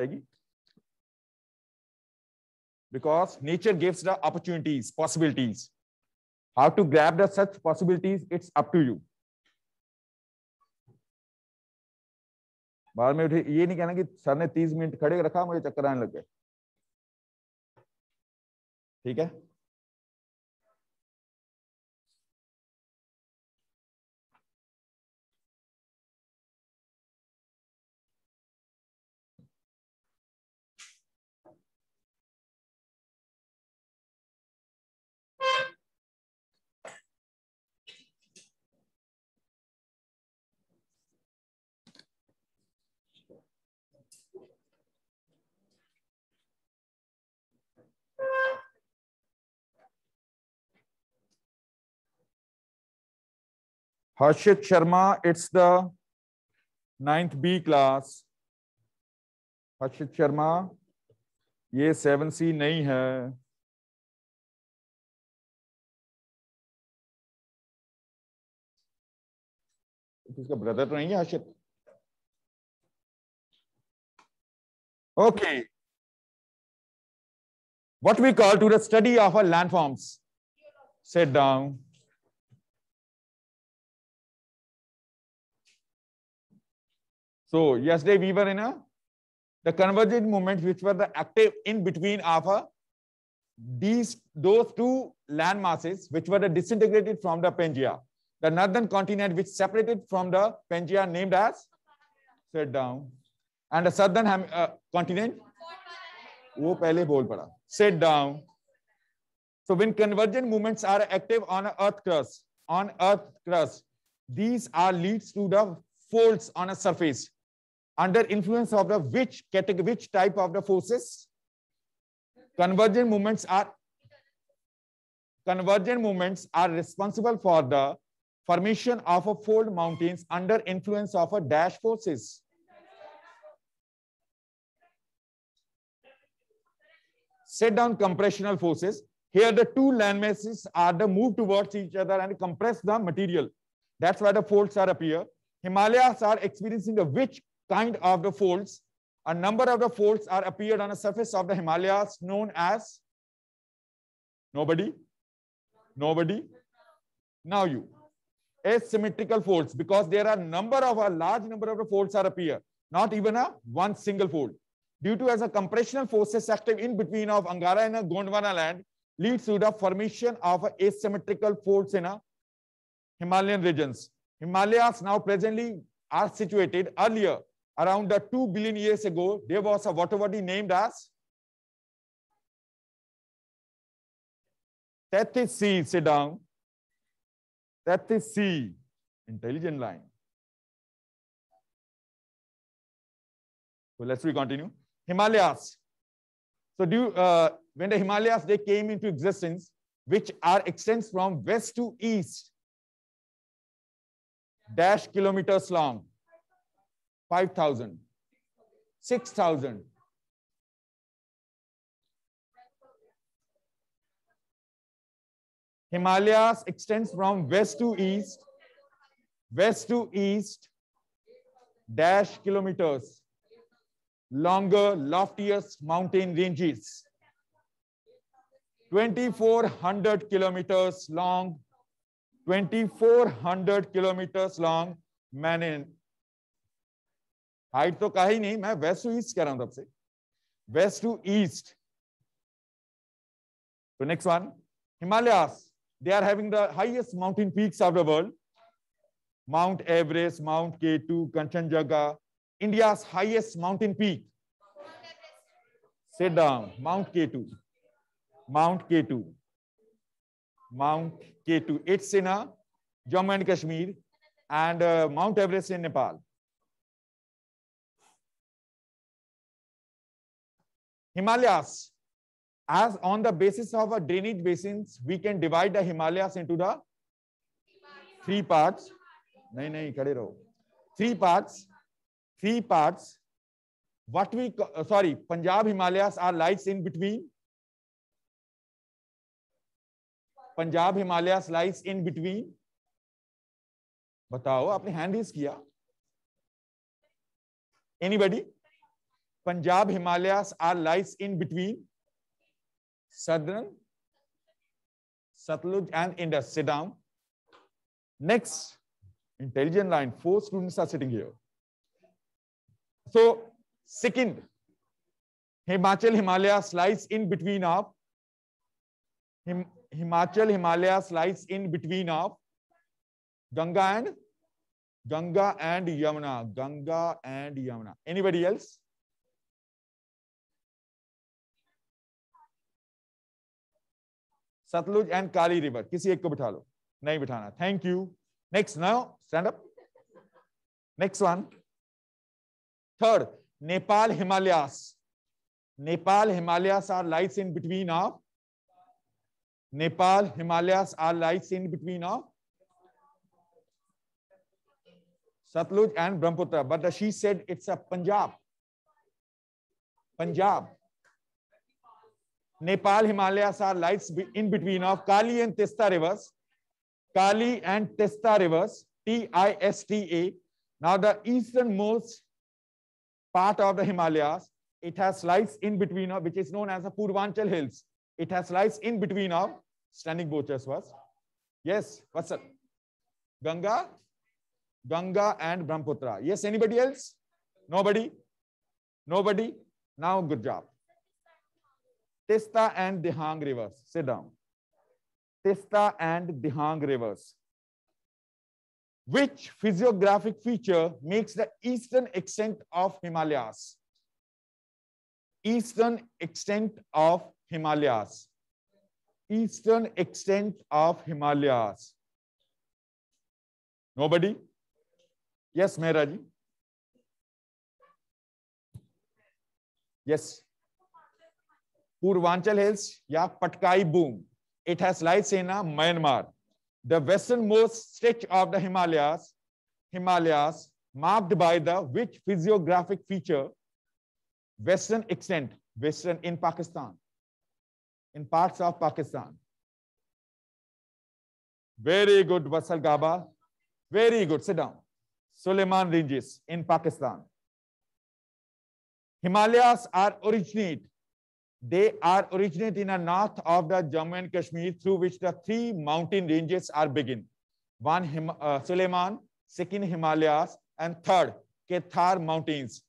जाएगी because nature gives the opportunities possibilities how to grab the such possibilities it's up to you बाद में उठे ये नहीं कहना कि सर ने तीस मिनट खड़े रखा मुझे चक्कर आने लग गए ठीक है Harshit Sharma it's the ninth B class Harshit Sharma ये सेवन सी नहीं है इसका ब्रदर तो नहीं है Harshit okay what we call to the study of a landforms set down So yesterday we were in a the convergent movement which were the active in between alpha, these those two land masses, which were the disintegrated from the Pangea, the northern continent which separated from the Pangea, named as sit down, and the southern uh, continent. वो पहले बोल पड़ा sit down. So when convergent movements are active on Earth crust, on Earth crust, these are leads to the folds on a surface under influence of the which category, which type of the forces? Convergent movements are convergent movements are responsible for the formation of a fold mountains under influence of a dash forces. Set down compressional forces. Here the two land masses are the move towards each other and compress the material. That's why the folds are appear. Himalayas are experiencing the which kind of the folds. A number of the folds are appeared on the surface of the Himalayas known as nobody, nobody, now you. Asymmetrical folds because there are number of a large number of the folds are appear, not even a one single fold. Due to as a compressional forces active in between of Angara and Gondwana land leads to the formation of asymmetrical folds in a Himalayan regions. Himalayas now presently are situated earlier around the 2 billion years ago, there was a water body named as Tethys Sea. Sit down. Tethys Sea, intelligent line. So let's recontinue. continue. Himalayas. So do you, uh, when the Himalayas they came into existence, which are extends from west to east, dash kilometers long. Five thousand six thousand Himalayas extends from west to east, west to east, dash kilometers, longer, loftiest mountain ranges. 2400 kilometers long, 2400 kilometers long Manan height तो कहा ही नहीं मैं waste to east कह रहा हूं तब से west to east तो next one Himalayas they are having the highest mountain peaks of the world Mount Everest Mount K two Kanchenjunga India highest mountain peak down Mount K two Mount K two Mount K two it's in Jammu and Kashmir and Mount Everest in Nepal Himalayas. As on the basis of a drainage basins, we can divide the Himalayas into the three parts. नहीं नहीं खड़े रहो Three parts. Three parts. what we sorry punjab himalayas are lies in between punjab himalayas lies in between बताओ आपने hand raise किया anybody Punjab Himalayas are lies in between southern Satluj and Indus. Sit down. Next, intelligent line. Four students are sitting here. So, second, Himachal Himalayas lies in between of Him, Himachal Himalayas lies in between of Ganga and Ganga and Yamuna. Ganga and Yamuna. Anybody else? Sutlej and Kali river किसी एक को बिठा लो नहीं बिठाना thank you next now stand up next one third Nepal Himalayas Nepal Himalayas are lights in between of Nepal Himalayas are lights in between of Sutlej and Brahmaputra but she said it's a Punjab Punjab Nepal Himalayas are lies in between of Kali and Tista rivers. Kali and Tista rivers, T-I-S-T-A. Now the easternmost part of the Himalayas, it has lies in between of, which is known as the Purvanchal Hills. It has lies in between of, standing bochas was. Yes, what's up? Ganga, Ganga and Brahmaputra. Yes, anybody else? Nobody? Nobody? Now, good job. Tista and Dihang rivers. Sit down. Tista and Dihang rivers. Which physiographic feature makes the eastern extent of Himalayas? Eastern extent of Himalayas. Eastern extent of Himalayas. Nobody? Yes, Mehraji. Yes. Purvanchal hills या Patkai Bum it has light सेना Myanmar the westernmost stretch of the Himalayas Himalayas marked by the which physiographic feature western extent western in Pakistan in parts of Pakistan very good वसल गाबा very good sit down Sulaiman ranges in Pakistan Himalayas are originate They are originate in the north of the Jammu and Kashmir through which the three mountain ranges are begin. One Him uh, Suleiman, second Himalayas, and third Kethar mountains.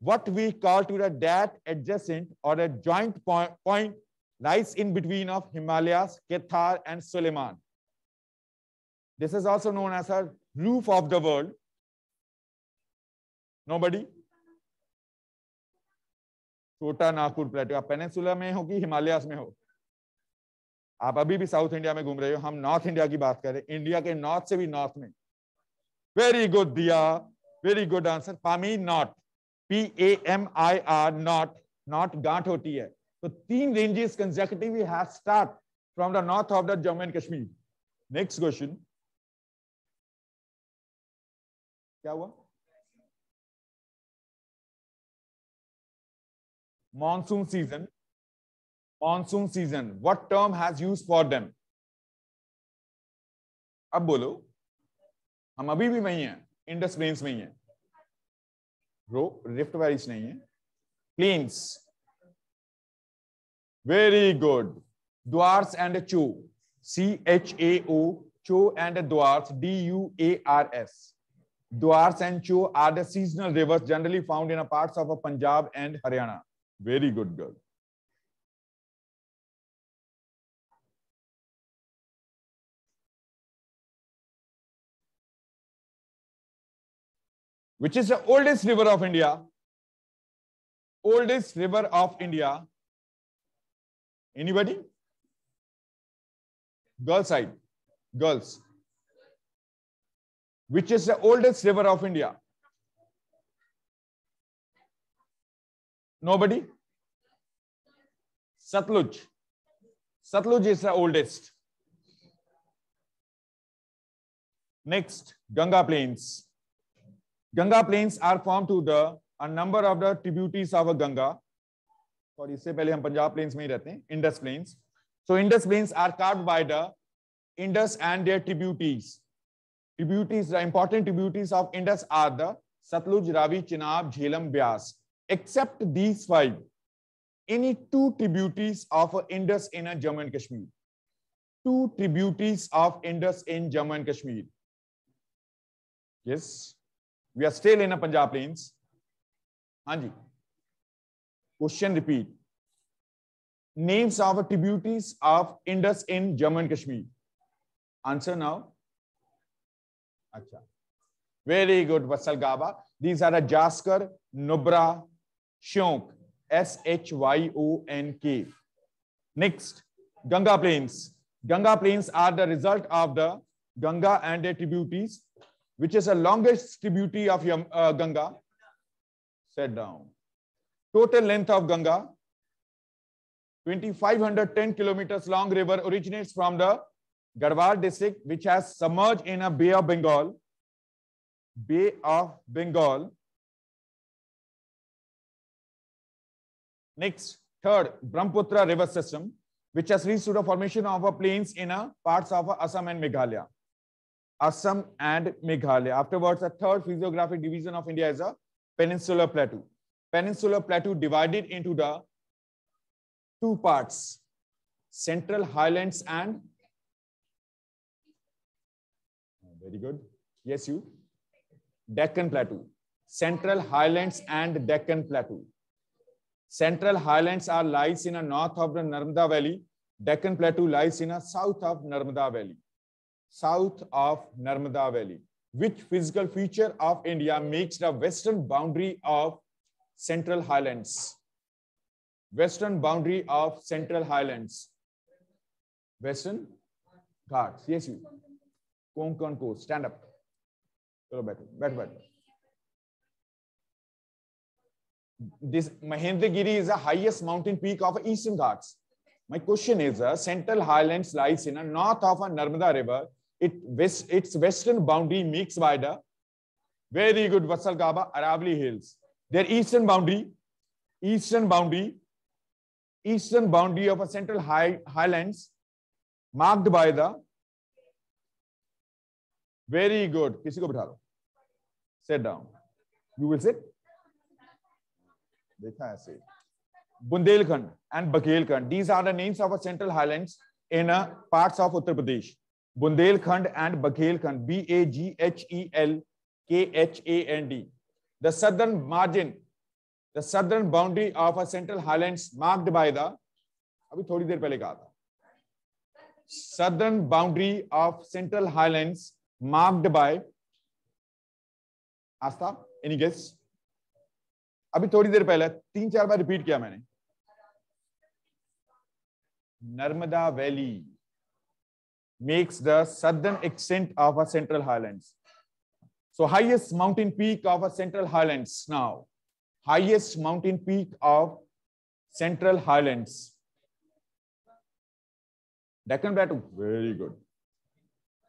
What we call to the that adjacent or a joint point, point lies in between of Himalayas, Kethar, and Suleiman. This is also known as a roof of the world. Nobody? छोटा नागपुर प्लेटो आप पेनेसुला में हो कि हिमालयास में हो आप अभी भी साउथ इंडिया में घूम रहे हो हम नॉर्थ इंडिया की बात करें इंडिया के नॉर्थ से भी नॉर्थ में वेरी गुड दिया very good answer Pamir knot P A M I R knot knot गांठ होती है तो तीन रेंजेस कंजेक्टिव have start from the north of the Jammu and Kashmir next question क्या हुआ monsoon season monsoon season what term has used for them ab bolo hum abhi bhi nahi indus plains mein hain bro rift valley is nahi plains very good dwarfs and chu c h a o Cho and dwarfs d u a r s dwarfs and chu are the seasonal rivers generally found in the parts of punjab and haryana very good girl. Which is the oldest river of India? Oldest river of India. Anybody? Girl side. Girls. Which is the oldest river of India? Nobody? Satluj. Satluj is the oldest. Next, Ganga Plains. Ganga Plains are formed to the a number of the tributaries of Ganga. और इससे पहले हम Punjab planes में ही रहते हैं Indus plains so Indus plains are carved by the Indus and their tributaries tributaries the important tributaries of Indus are the Sutlej Ravi Chenab Jhelum Beas Except these five, any two tributaries of Indus in Jammu and Kashmir. Two tributaries of Indus in Jammu and Kashmir. Yes, we are still in a Punjab plains. Anji. Question repeat. Names of tributaries of Indus in Jammu and Kashmir. Answer now. Acha. Very good, Vatsal Gaba. These are a Jaskar, Nubra, Shyonk, S H Y O N K. Next, Ganga Plains. Ganga Plains are the result of the Ganga and their tributaries, which is the longest tributary of Yam, uh, Ganga. Set down. Total length of Ganga, 2510 kilometers long river originates from the Garhwal district, which has submerged in a Bay of Bengal. Bay of Bengal Next, third, Brahmaputra river system, which has reached to the formation of a plains in a parts of Assam and Meghalaya. Assam and Meghalaya. Afterwards, a third physiographic division of India is a peninsular plateau. Peninsular plateau divided into the two parts, central highlands and oh, very good. Yes, you. Deccan Plateau. Central Highlands and Deccan Plateau. Central highlands are lies in the north of the Narmada Valley. Deccan Plateau lies in the south of Narmada Valley. South of Narmada Valley. Which physical feature of India makes the western boundary of Central Highlands? Western boundary of Central Highlands. Western Ghats. Yes, you. Konkan Coast. Stand up. Go back. Back, this Mahendragiri is the highest mountain peak of Eastern Ghats. My question is, uh, Central Highlands lies in the north of a Narmada River. It west, its western boundary meets by the very good Vatsal Gaba Aravali Hills. Their eastern boundary, eastern boundary, eastern boundary of a Central high, Highlands marked by the very good. किसी को बिठा लो. Sit down. You will sit. देखा ऐसे Bundelkhand and Baghelkhand these are the names of a central highland in parts of Uttar Pradesh Bundelkhand and Baghelkhand B A G H E L K H A N D the southern margin the southern boundary of a central highland marked by the अभी थोड़ी देर पहले कहा था southern boundary of central highland marked by आस्था any guess अभी थोड़ी देर पहले तीन चार बार रिपीट किया मैंने Narmada valley makes the southern extent of a central highland so highest mountain peak of a central highland now highest mountain peak of central highland डेकन बैटू very good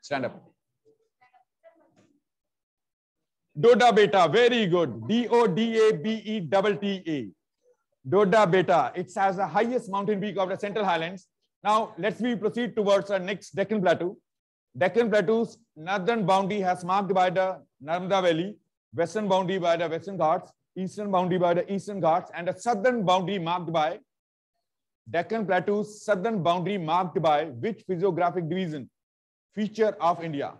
stand up Doda beta, very good. D-O-D-A-B-E double T-A. Doda beta. It has the highest mountain peak of the Central Highlands. Now, let's we proceed towards our next Deccan Plateau. Deccan Plateau's northern boundary has marked by the Narmada Valley, western boundary by the Western Ghats, eastern boundary by the Eastern Ghats, and the southern boundary marked by Deccan Plateau's southern boundary marked by which physiographic division? Feature of India.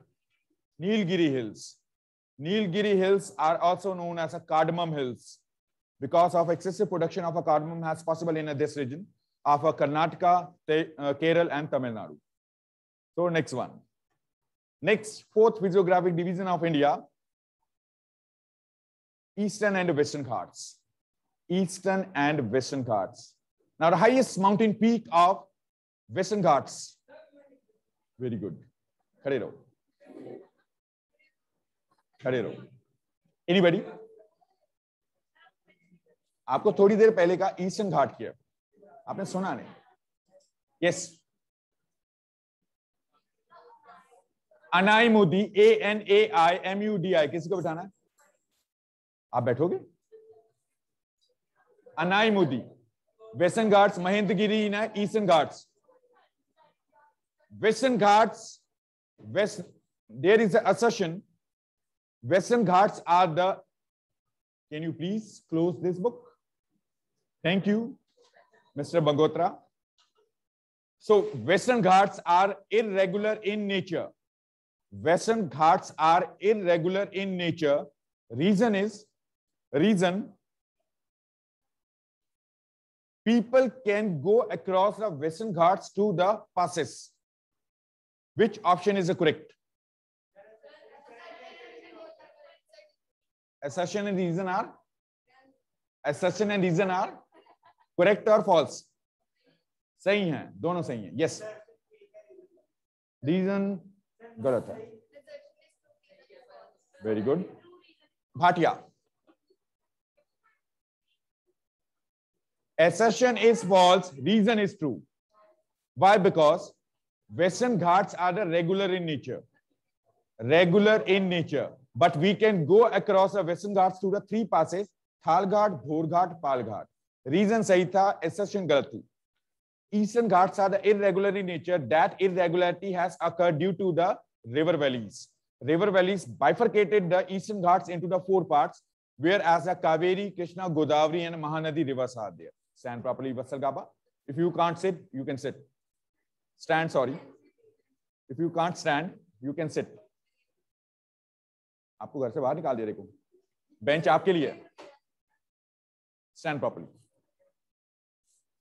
Nilgiri Hills. Nilgiri Hills are also known as a cardamom hills because of excessive production of a cardamom as possible in this region of Karnataka, uh, Kerala, and Tamil Nadu. So next one. Next, fourth physiographic division of India, Eastern and Western Ghats. Eastern and Western Ghats. Now the highest mountain peak of Western Ghats. Very good. Carrero. खड़े रहो anybody आपको थोड़ी देर पहले का eastern घाट किया आपने सुना नहीं yes yes. Anai Mudi A N A I M U D I किसी को बताना है आप बैठोगे Anai Mudi western Ghats Mahendra Giri eastern Ghats western Ghats west there is असेशन Western Ghats are the, can you please close this book? Thank you, Mr. Bangotra. So Western Ghats are irregular in nature. Western Ghats are irregular in nature. Reason is, reason, people can go across the Western Ghats to the passes. Which option is correct? assertion and reason are assertion and reason are correct or false sahi है dono sahi है yes reason galat hai very good bhatia assertion is false reason is true why because western ghats are regular in nature regular in nature but we can go across the western ghats through the three passes thalghat bhorghat palghat reason sahi tha assertion galat thi eastern ghats are the irregular in nature that irregularity has occurred due to the river valleys river valleys bifurcated the eastern ghats into the four parts whereas the kaveri krishna godavari and mahanadi rivers are there stand properly vatsal if you can't sit you can sit stand sorry if you can't stand you can sit आपको घर से बाहर निकाल दिया देखो bench आपके लिए stand properly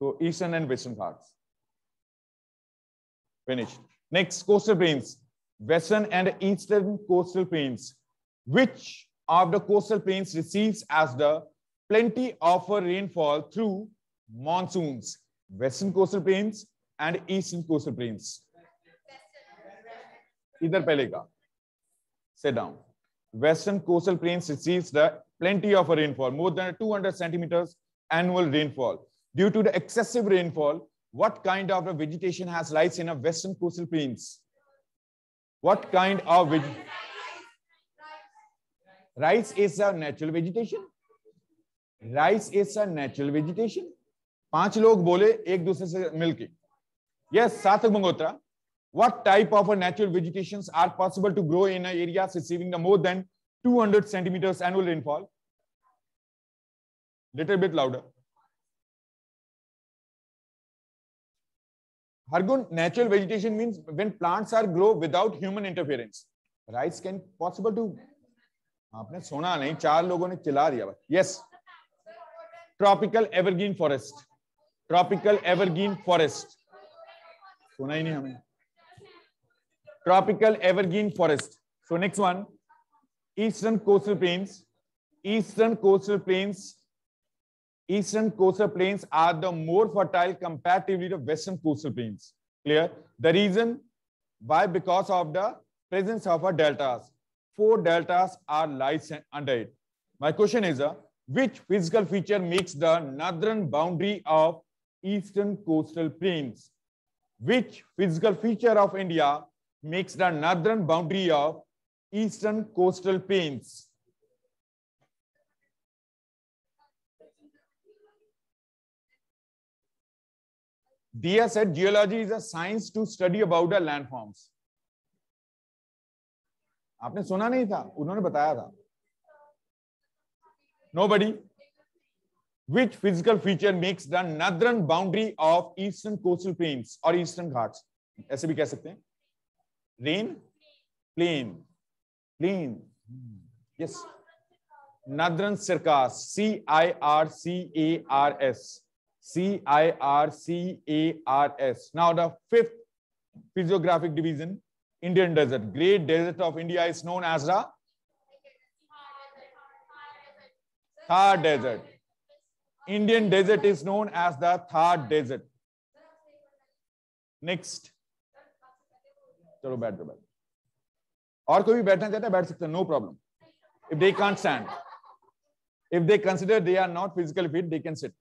तो eastern and western part finish next coastal plains western and eastern coastal plains which of the coastal plains receives as the plenty of rainfall through monsoon western coastal plains and eastern coastal plains इधर पहले का set down Western coastal plains receives the plenty of rainfall, more than 200 centimeters annual rainfall. Due to the excessive rainfall, what kind of a vegetation has rice in a western coastal plains? What kind of vegetation? Rice is a natural vegetation. Rice is a natural vegetation. Five लोग एक दूसरे से मिलके yes Mangotra what type of natural vegetations are possible to grow in areas receiving the more than 200 centimeters annual rainfall? Little bit louder. Hargun, natural vegetation means when plants are grow without human interference. Rice can possible to. आपने सोना नहीं चार लोगों ने चिल्ला दिया भाई yes tropical evergreen forest tropical evergreen forest सुना ही नहीं हमें tropical evergreen forest. So next one, eastern coastal plains. Eastern coastal plains, eastern coastal plains are the more fertile comparatively to western coastal plains. Clear? The reason why? Because of the presence of a deltas. Four deltas are lies under it. My question is, uh, which physical feature makes the northern boundary of eastern coastal plains? Which physical feature of India makes the northern boundary of eastern coastal plains. Dia said geology is a science to study about the landforms. आपने सुना नहीं था उन्होंने बताया था nobody which physical feature makes the northern boundary of eastern coastal plains और eastern Ghats ऐसे भी कह सकते हैं Rain? Plain. Plain. Yes. Nadran Sirkas. C-I-R-C-A-R-S. C-I-R-C-A-R-S. Now the fifth physiographic division, Indian desert. Great desert of India is known as the Thar desert. Indian desert is known as the Thar desert. Next. चलो बैठ जाओ बैठ और कोई भी बैठना चाहता है बैठ सकते हैं no problem if they can't stand if they consider they are not physically fit they can sit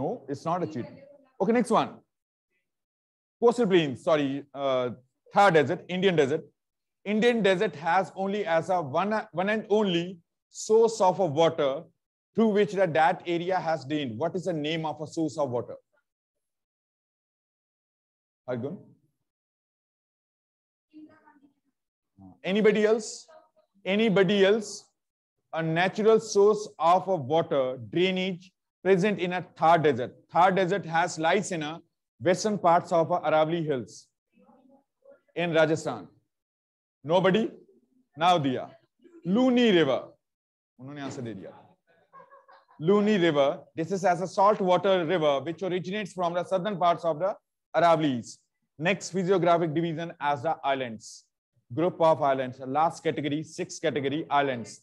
no it's not a cheat okay next one coastal plains sorry uh, thar desert indian desert indian desert has only as a one one and only source of water through which the, that area has drained what is the name of a source of water Argun? Anybody else? Anybody else? A natural source of water drainage present in a Thar desert. Thar desert has lies in a western parts of Aravali Hills in Rajasthan. Nobody? Now दिया. Luni River. उन्होंने answer दे दिया. Luni River. This is as a saltwater river which originates from the southern parts of the Aravallis. Next physiographic division as the islands group of islands, last category, six category islands.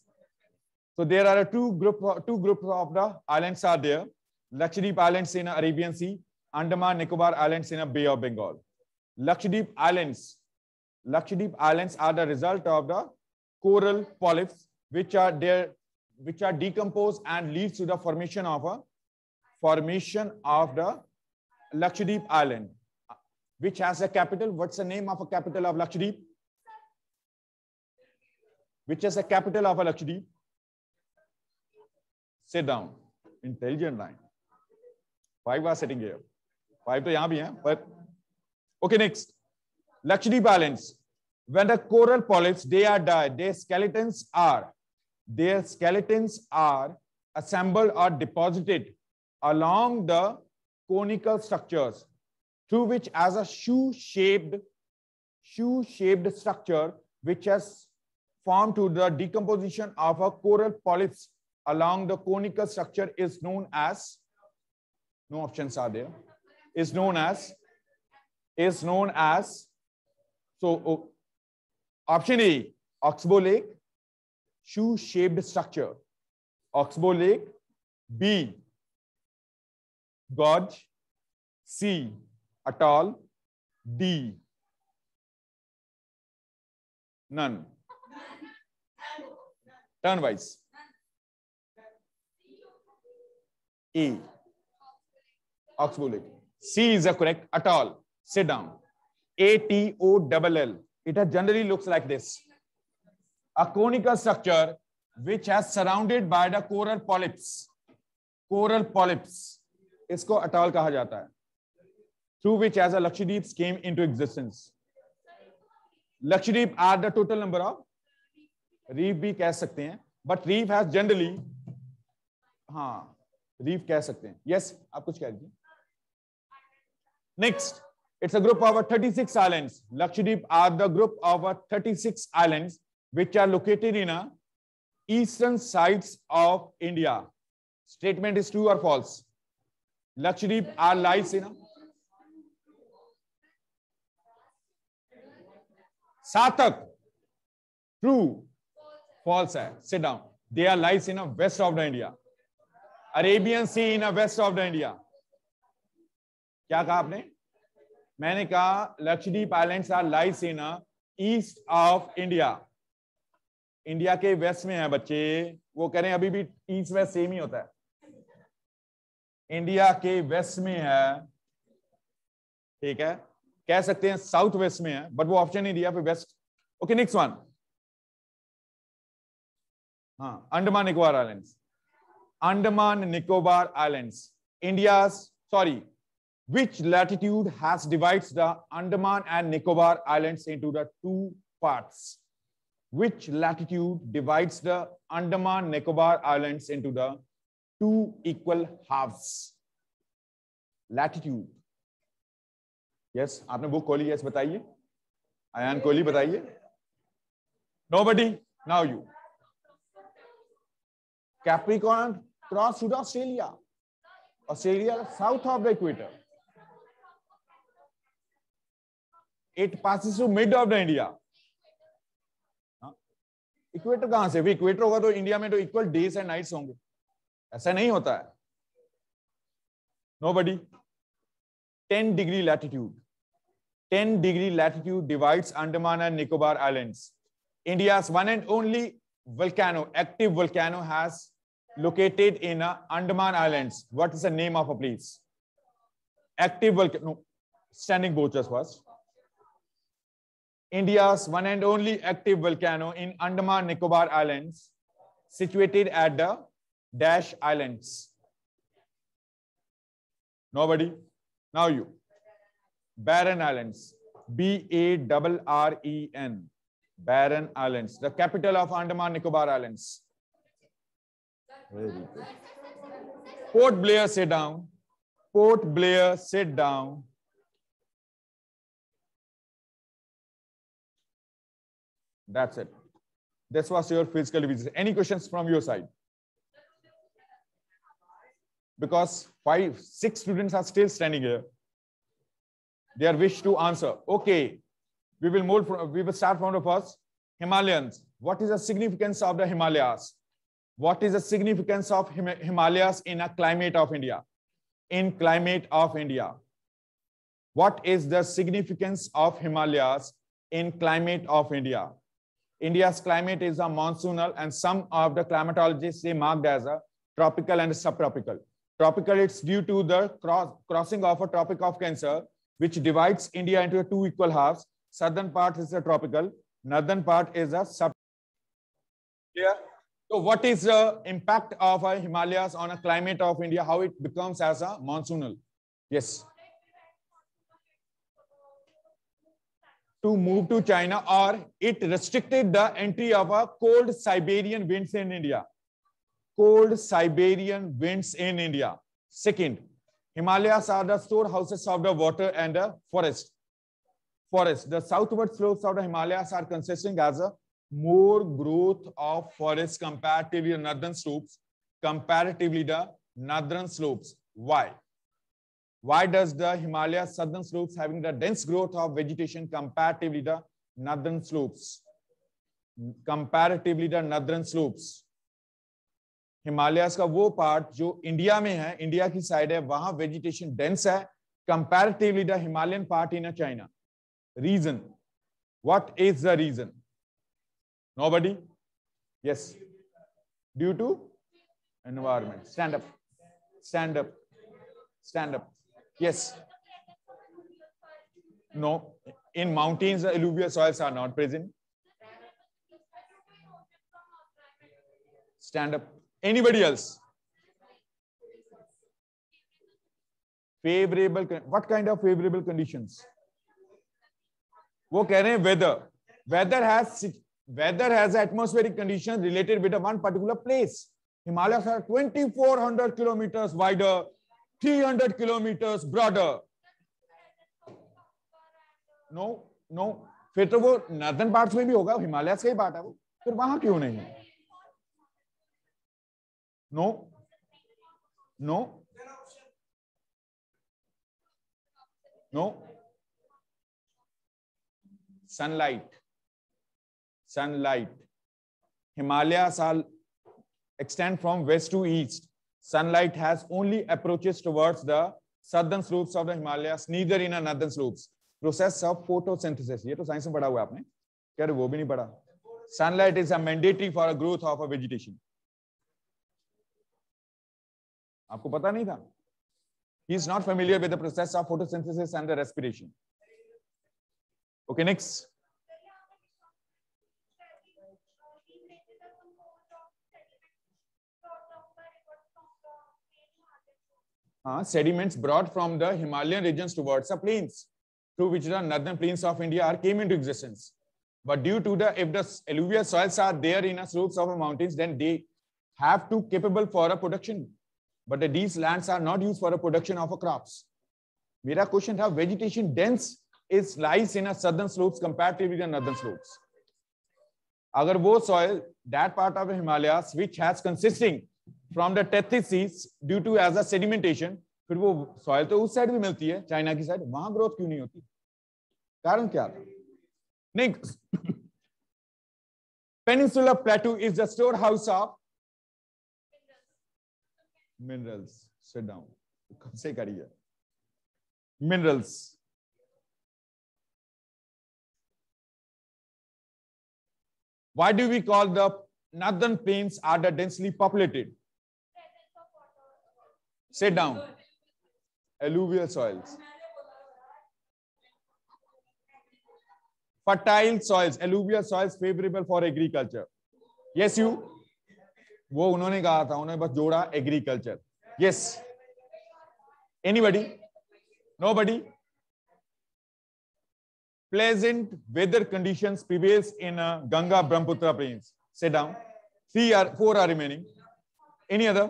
So there are two group two groups of the islands are there. Lakshadweep Islands in Arabian Sea, Andaman Nicobar Islands in a Bay of Bengal. Lakshadweep Islands, Lakshadweep Islands are the result of the coral polyps which are there, which are decomposed and leads to the formation of a formation of the Lakshadweep Island, which has a capital. What's the name of a capital of Lakshadweep? which is the capital of a luxury? Sit down. Intelligent line. Five are sitting here. Five to yahan but okay, next. Luxury balance. When the coral polyps, they are died, their skeletons are, their skeletons are assembled or deposited along the conical structures through which as a shoe-shaped, shoe-shaped structure, which has formed to the decomposition of a coral polyps along the conical structure is known as, no options are there, is known as, is known as, so oh, option A, oxbow lake, shoe-shaped structure, oxbow lake, B, gorge, C, atoll, D, none. Turn wise A oxbow lake C is a correct atoll sit down A T O double L it has generally looks like this a conical structure which has surrounded by the coral polyps coral polyps इसको atoll कहा जाता है through which as a Lakshadweep came into existence Lakshadweep are the total number of reef भी कह सकते हैं but reef has generally हाँ reef कह सकते हैं यस yes, आप कुछ कह दीजिए next it's a group of thirty six island Lakshadweep are the group of thirty six island which are located in eastern side of India statement is true और false Lakshadweep are lies in सातक true false है sit down there lies in a west of the india arabian sea in a west of the india क्या कहा आपने मैंने कहा Lakshadweep islands are lies in east of India India के west में है बच्चे वो कह रहे हैं अभी भी ईस्ट वेस्ट सेम ही होता है इंडिया के वेस्ट में है ठीक है कह सकते हैं साउथ वेस्ट में है बट वो ऑप्शन नहीं दिया फिर वेस्ट ओके नेक्स्ट वन हाँ Andaman Nicobar island Andaman Nicobar island India sorry which latitude has divide the Andaman and Nicobar island into the two part which latitude divides the Andaman Nicobar island into the two equal half latitude आपने book Kohli yes बताइए आयान कोहली बताइए nobody now you Capricorn cross to Australia Australia south of the equator it passes to mid of the India equator कहां से भी equator होगा तो India में तो इक्वल डेज एंड नाइट्स होंगे ऐसा नहीं होता है nobody ten degree latitude ten degree latitude divides Andaman and Nicobar island India one and only volcano active volcano has located in uh, Andaman Islands. What is the name of a place? Active volcano, standing vultures first. India's one and only active volcano in Andaman Nicobar Islands, situated at the Dash Islands. Nobody? Now you. Barren Islands. B A R R E N. Barren Islands. The capital of Andaman Nicobar Islands. Port Blair, sit down. Port Blair, sit down. That's it. This was your physical visit. Any questions from your side? Because five, six students are still standing here. Their wish to answer. Okay, we will move. From, we will start from the first. Himalayans. What is the significance of the Himalayas? what is the significance of Him Himalayas in a climate of India? In climate of India. What is the significance of Himalayas in climate of India? India's climate is a monsoonal and some of the climatologists say marked as a tropical and subtropical. Tropical, it's due to the cross, crossing of a tropic of cancer, which divides India into two equal halves. Southern part is a tropical, northern part is a subtropical. Yeah. So what is the impact of a Himalayas on a climate of India, how it becomes as a monsoonal? Yes. To move to China or it restricted the entry of a cold Siberian winds in India. Cold Siberian winds in India. Second, Himalayas are the storehouses of the water and the forest. Forest. The southward slopes of the Himalayas are consisting as a more growth of forest comparatively to northern slopes comparatively the northern slopes why why does the himalaya southern slopes having the dense growth of vegetation comparatively the northern slopes comparatively the northern slopes Himalayas का वो part जो India में है India की side है वहां vegetation dense है comparatively the Himalayan part in China region what is the region Nobody? Yes. Due to environment. Stand up. Stand up. Stand up. Yes. No. In mountains, alluvial soils are not present. Stand up. Anybody else? Favorable. What kind of favorable conditions? वो कह रहे Weather has atmospheric condition related with a one particular place. Himalayas are 2,400 kilometers wider, 300 kilometers broader. no no फिर तो वो northern parts में भी होगा Himalayas का ही पार्ट है वो फिर वहां क्यों नहीं है no no no sunlight sunlight himalaya shall extend from west to east sunlight has only approaches towards the southern slopes of the himalayas neither in the northern slopes process of photosynthesis ye to science mein padha hua hai aapne kya wo bhi nahi padha sunlight is a mandatory for a growth of a vegetation आपको पता नहीं था he is not familiar with the process of photosynthesis and the respiration okay next uh, sediments brought from the Himalayan regions towards the plains, through which the northern plains of India are, came into existence. But due to the, if the alluvial soils are there in the slopes of the mountains, then they have to capable for a production. But the, these lands are not used for a production of a crops. Mera question how vegetation dense is lies in a southern slopes comparatively to northern slopes. Agar wo soil, that part of Himalayas, which has consisting from the Tethys due to as a sedimentation फिर वो soil तो उस side भी मिलती है China की side वहां growth क्यों नहीं होती कारण क्या था नहीं peninsular plateau is the store house of minerals sit down कब से करिए minerals why do we call the northern plains are the densely populated sit down alluvial soils fertile soils alluvial soils favorable for agriculture yes you वो उन्होंने कहा था उन्होंने बस जोड़ा agriculture yes anybody nobody pleasant weather condition prevails in Ganga Brahmaputra plains से down three or four or remaining any other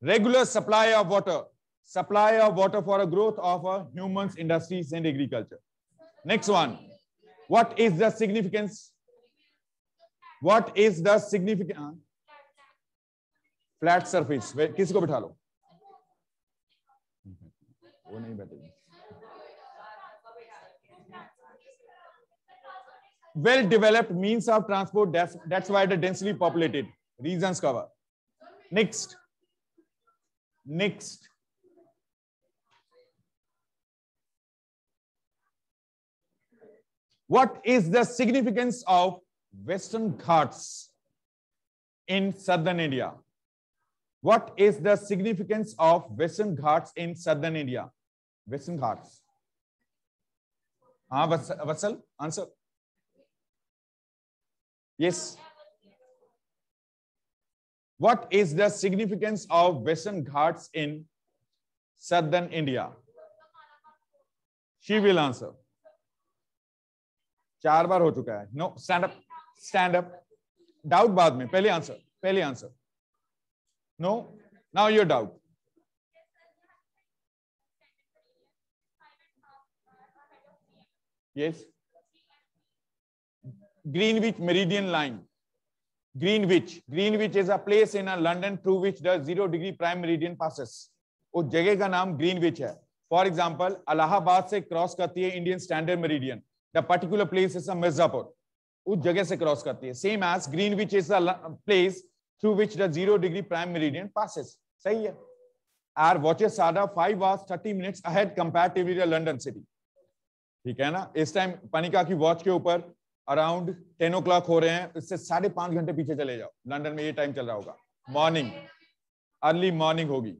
regular supply of water supply of water for a growth of a humans industries and agriculture next one what is the significance what is the significance Flat surface. किसी को बिठा लो वो नहीं well developed means of transport that's, that's why the densely populated regions cover next Next. What is the significance of Western Ghats in southern India? What is the significance of Western Ghats in southern India? Western Ghats. Ah, Vassal. answer. Yes. What is the significance of Western Ghats in southern India? She will answer. चार बार हो चुका है no stand up stand up doubt बाद में पहले answer पहले answer no now your doubt yes Greenwich meridian line Greenwich. Greenwich is a place in a London through which the zero degree prime meridian passes. उस जगह का नाम Greenwich है for example Allahabad से क्रॉस करती है Indian standard meridian the particular place is Mirzapur उस जगह से क्रॉस करती है same as Greenwich is the place through which the zero degree prime meridian passes सही है our watches are 5 hours 30 minutes ahead comparatively the London city ठीक है ना इस टाइम पनिका की वॉच के ऊपर अराउंड टेन ओ क्लॉक हो रहे हैं इससे साढ़े पांच घंटे पीछे चले जाओ लंडन में ये टाइम चल रहा होगा मॉर्निंग अर्ली मॉर्निंग होगी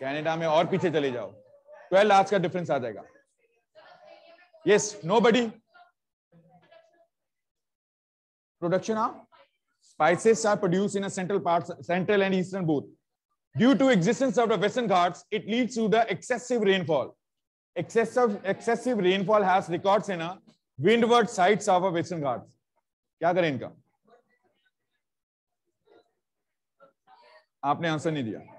कैनेडा में और पीछे चले जाओ ट्वेल्व आवर्स का डिफरेंस आ जाएगा yes nobody production of spices are produce in central part central and eastern both due to existence of the western Ghats it leads to the excessive rainfall excessive excessive rainfall has records in a windward sides of a western Ghat क्या करें इनका आपने answer नहीं दिया